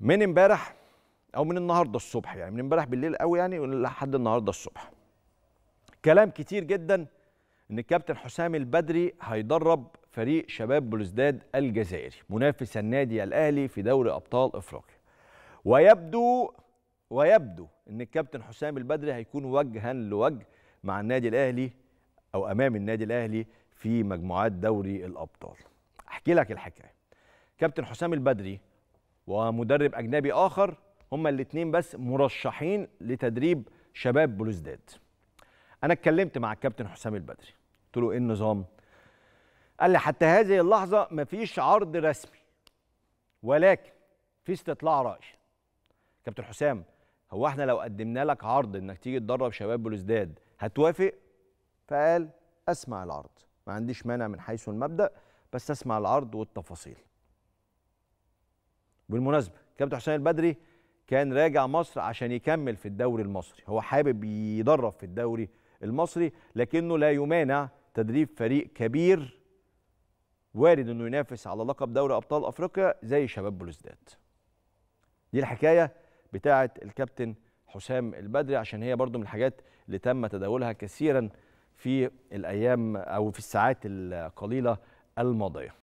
من امبارح او من النهارده الصبح يعني من امبارح بالليل قوي يعني لحد النهارده الصبح كلام كتير جدا ان الكابتن حسام البدري هيدرب فريق شباب بلوزداد الجزائري منافس النادي الاهلي في دوري ابطال افريقيا ويبدو ويبدو ان الكابتن حسام البدري هيكون وجها لوجه مع النادي الاهلي او امام النادي الاهلي في مجموعات دوري الابطال احكي لك الحكايه كابتن حسام البدري ومدرب أجنبي آخر هما الاثنين بس مرشحين لتدريب شباب بلوزداد أنا اتكلمت مع الكابتن حسام البدري قلت له إيه النظام؟ قال لي حتى هذه اللحظة مفيش عرض رسمي ولكن في استطلاع رأي كابتن حسام هو احنا لو قدمنا لك عرض انك تيجي تدرب شباب بلوزداد هتوافق؟ فقال اسمع العرض ما عنديش مانع من حيث المبدأ بس اسمع العرض والتفاصيل بالمناسبه كابتن حسين البدري كان راجع مصر عشان يكمل في الدوري المصري هو حابب يدرب في الدوري المصري لكنه لا يمانع تدريب فريق كبير وارد انه ينافس على لقب دوري ابطال افريقيا زي شباب بلوزداد دي الحكايه بتاعه الكابتن حسام البدري عشان هي برضو من الحاجات اللي تم تداولها كثيرا في الايام او في الساعات القليله الماضيه